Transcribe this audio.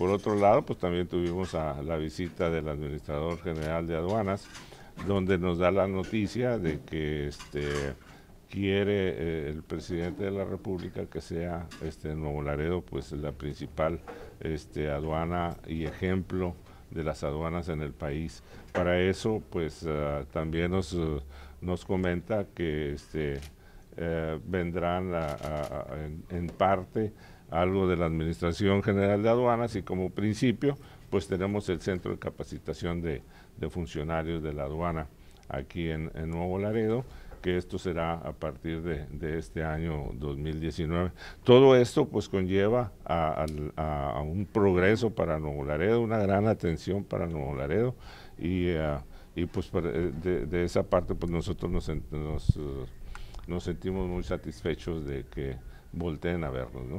por otro lado, pues también tuvimos la visita del administrador general de aduanas, donde nos da la noticia de que este, quiere eh, el presidente de la República que sea este Nuevo Laredo pues la principal este, aduana y ejemplo de las aduanas en el país. Para eso pues ah, también nos, nos comenta que este, eh, vendrán en, parte algo de la Administración General de Aduanas y como principio pues tenemos el Centro de Capacitación de, Funcionarios de la Aduana aquí en, Nuevo Laredo, que esto será a partir de, este año 2019. Todo esto pues conlleva a, un progreso para Nuevo Laredo, una gran atención para Nuevo Laredo y, eh, pues eh, de, esa parte pues nosotros nos, nos nos sentimos muy satisfechos de que volteen a vernos. ¿no?